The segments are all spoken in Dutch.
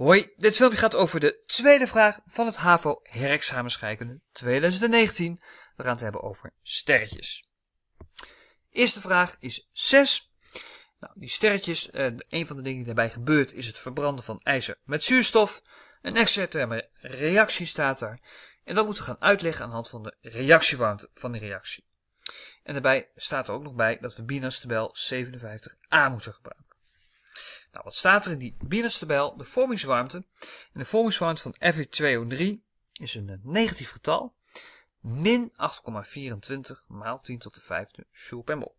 Hoi, dit filmpje gaat over de tweede vraag van het HAVO herexamen 2019. We gaan het hebben over sterretjes. Eerste vraag is 6. Nou, die sterretjes, eh, een van de dingen die daarbij gebeurt is het verbranden van ijzer met zuurstof. Een exotherme reactie staat daar. En dat moeten we gaan uitleggen aan de hand van de reactiewarmte van die reactie. En daarbij staat er ook nog bij dat we Binas tabel 57a moeten gebruiken. Nou, wat staat er in die binnenste De vormingswarmte. En de vormingswarmte van Fe2O3 is een eh, negatief getal. Min 8,24 maal 10 tot de 5 joule per mol.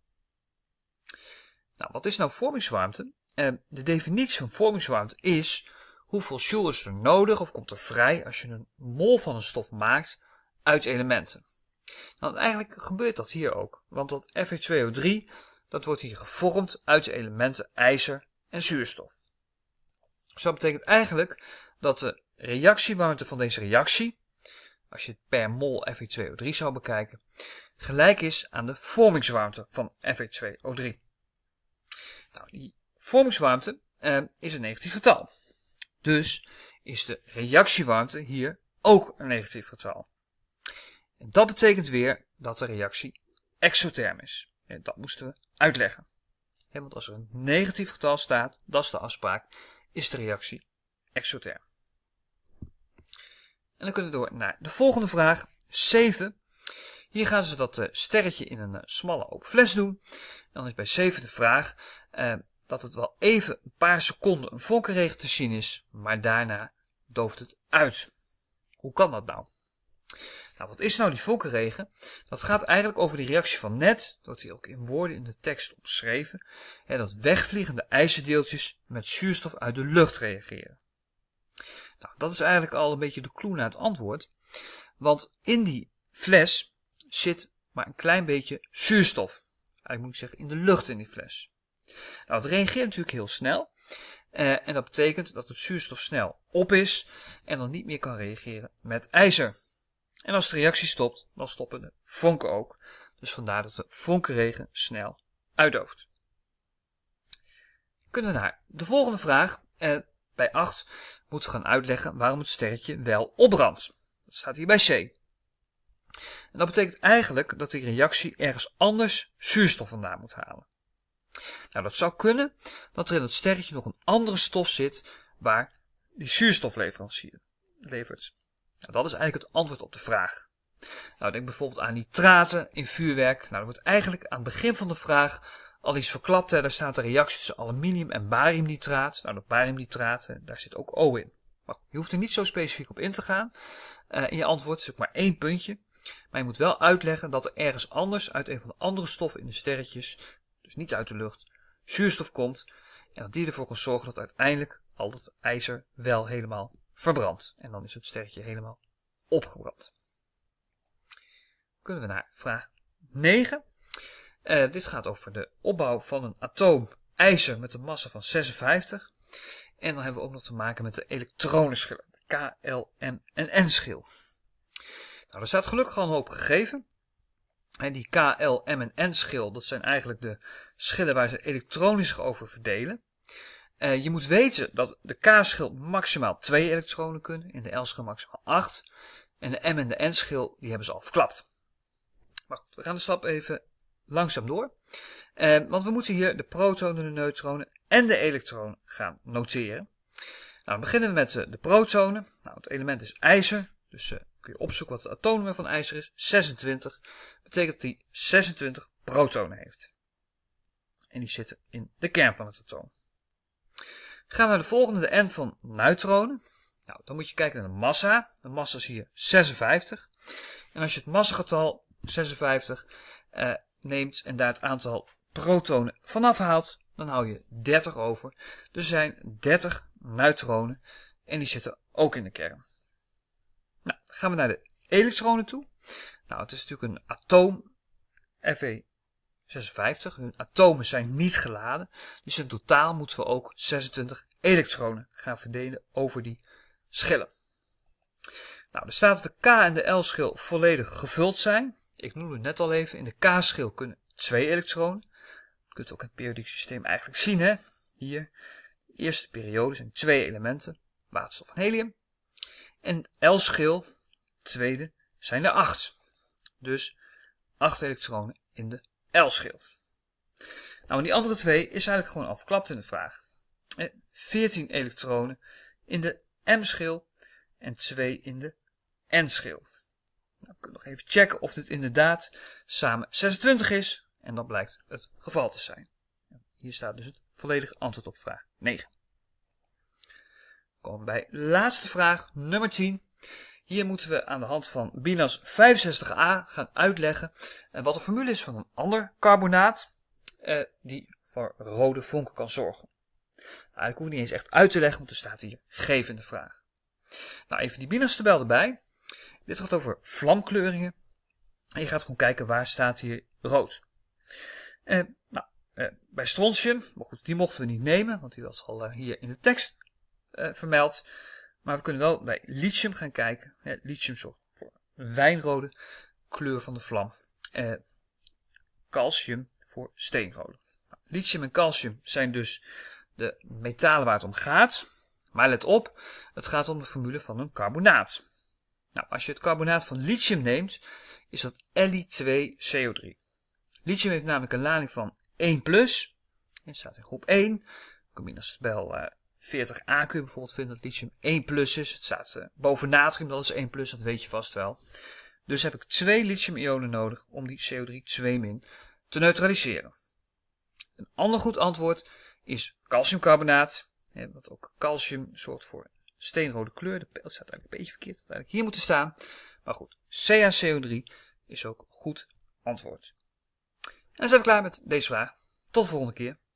Nou, wat is nou vormingswarmte? Ehm, de definitie van vormingswarmte is hoeveel joule is er nodig of komt er vrij als je een mol van een stof maakt uit elementen. Nou, eigenlijk gebeurt dat hier ook, want dat Fe2O3 dat wordt hier gevormd uit de elementen ijzer en zuurstof. Dus dat betekent eigenlijk dat de reactiewarmte van deze reactie, als je het per mol Fe2O3 zou bekijken, gelijk is aan de vormingswarmte van Fe2O3. Nou, die vormingswarmte ehm, is een negatief getal. Dus is de reactiewarmte hier ook een negatief getal. En dat betekent weer dat de reactie exotherm is. En dat moesten we uitleggen want als er een negatief getal staat, dat is de afspraak, is de reactie exotherm. En dan kunnen we door naar de volgende vraag, 7. Hier gaan ze dat eh, sterretje in een eh, smalle open fles doen. Dan is bij 7 de vraag eh, dat het wel even een paar seconden een vonkenregen te zien is, maar daarna dooft het uit. Hoe kan dat nou? Nou, wat is nou die volkenregen? Dat gaat eigenlijk over die reactie van net, dat hij ook in woorden in de tekst omschreven, dat wegvliegende ijzerdeeltjes met zuurstof uit de lucht reageren. Nou, dat is eigenlijk al een beetje de clue naar het antwoord, want in die fles zit maar een klein beetje zuurstof. Eigenlijk moet ik zeggen in de lucht in die fles. Nou, het reageert natuurlijk heel snel. Eh, en dat betekent dat het zuurstof snel op is en dan niet meer kan reageren met ijzer. En als de reactie stopt, dan stoppen de vonken ook. Dus vandaar dat de vonkenregen snel uitdooft. Kunnen we naar de volgende vraag. Eh, bij 8 moeten we gaan uitleggen waarom het sterretje wel opbrandt. Dat staat hier bij C. En dat betekent eigenlijk dat die reactie ergens anders zuurstof vandaan moet halen. Nou, dat zou kunnen dat er in het sterretje nog een andere stof zit waar die zuurstof levert. Nou, dat is eigenlijk het antwoord op de vraag. Nou, denk bijvoorbeeld aan nitraten in vuurwerk. Nou, er wordt eigenlijk aan het begin van de vraag al iets verklapt. Hè. Daar staat de reactie tussen aluminium en bariumnitraat. Nou, dat bariumnitraat, daar zit ook O in. Maar je hoeft er niet zo specifiek op in te gaan. Eh, in je antwoord is ook maar één puntje. Maar je moet wel uitleggen dat er ergens anders uit een van de andere stoffen in de sterretjes, dus niet uit de lucht, zuurstof komt. En dat die ervoor kan zorgen dat uiteindelijk al dat ijzer wel helemaal verbrand. En dan is het sterretje helemaal opgebrand. Kunnen we naar vraag 9. Eh, dit gaat over de opbouw van een atoom ijzer met een massa van 56. En dan hebben we ook nog te maken met de elektronenschillen. De K, L, M en N-schil. Nou, er staat gelukkig al een hoop gegeven. En die K, L, M en N-schil, dat zijn eigenlijk de schillen waar ze elektronisch over verdelen. Eh, je moet weten dat de K-schil maximaal 2 elektronen kunnen, in de L-schil maximaal 8. En de M en de N-schil, die hebben ze al verklapt. Maar goed, we gaan de stap even langzaam door. Eh, want we moeten hier de protonen, de neutronen en de elektronen gaan noteren. Nou, dan beginnen we met eh, de protonen. Nou, het element is ijzer, dus kun je opzoeken wat het atoomnummer van ijzer is. 26 betekent dat hij 26 protonen heeft. En die zitten in de kern van het atoom. Gaan we naar de volgende, de N van neutronen. Nou, dan moet je kijken naar de massa. De massa is hier 56. En als je het massagetal 56 eh, neemt en daar het aantal protonen vanaf haalt, dan hou je 30 over. Dus er zijn 30 neutronen en die zitten ook in de kern. Nou, gaan we naar de elektronen toe. Nou, het is natuurlijk een atoom. Fe 56. Hun atomen zijn niet geladen. Dus in totaal moeten we ook 26 elektronen gaan verdelen over die schillen. Nou, er staat dat de K- en de L-schil volledig gevuld zijn. Ik noemde het net al even. In de K-schil kunnen twee elektronen. Je kunt u ook in het periodiek systeem eigenlijk zien. Hè? Hier. De eerste periode zijn twee elementen. Waterstof en helium. En L-schil, tweede, zijn er acht. Dus acht elektronen in de L-schil. Nou, en die andere twee is eigenlijk gewoon afklapt in de vraag. 14 eh, elektronen in de M-schil en 2 in de N-schil. Nou, ik kan nog even checken of dit inderdaad samen 26 is. En dat blijkt het geval te zijn. Hier staat dus het volledige antwoord op vraag 9. Dan komen we bij de laatste vraag, nummer 10. Hier moeten we aan de hand van Binas 65a gaan uitleggen eh, wat de formule is van een ander carbonaat eh, die voor rode vonken kan zorgen. Nou, ik hoef niet eens echt uit te leggen, want er staat hier gevende vraag. Nou, even die Binas-tabel erbij. Dit gaat over vlamkleuringen. En je gaat gewoon kijken waar staat hier rood. Eh, nou, eh, bij strontium, maar goed, die mochten we niet nemen, want die was al eh, hier in de tekst eh, vermeld. Maar we kunnen wel bij lithium gaan kijken. lithium zorgt voor een wijnrode kleur van de vlam. Eh, calcium voor steenrode. Nou, lithium en calcium zijn dus de metalen waar het om gaat. Maar let op, het gaat om de formule van een carbonaat. Nou, als je het carbonaat van lithium neemt, is dat Li2CO3. Lithium heeft namelijk een lading van 1+, en staat in groep 1. Combinatiespel 40a kun je bijvoorbeeld vinden dat lithium 1 plus is. Het staat eh, boven natrium, dat is 1 plus, dat weet je vast wel. Dus heb ik twee lithium-ionen nodig om die CO3 2- te neutraliseren. Een ander goed antwoord is calciumcarbonaat. Hè, want ook calcium zorgt voor steenrode kleur. De pijl staat eigenlijk een beetje verkeerd. Dat eigenlijk hier moeten staan. Maar goed, CaCO3 is ook goed antwoord. En dan zijn we klaar met deze vraag. Tot de volgende keer.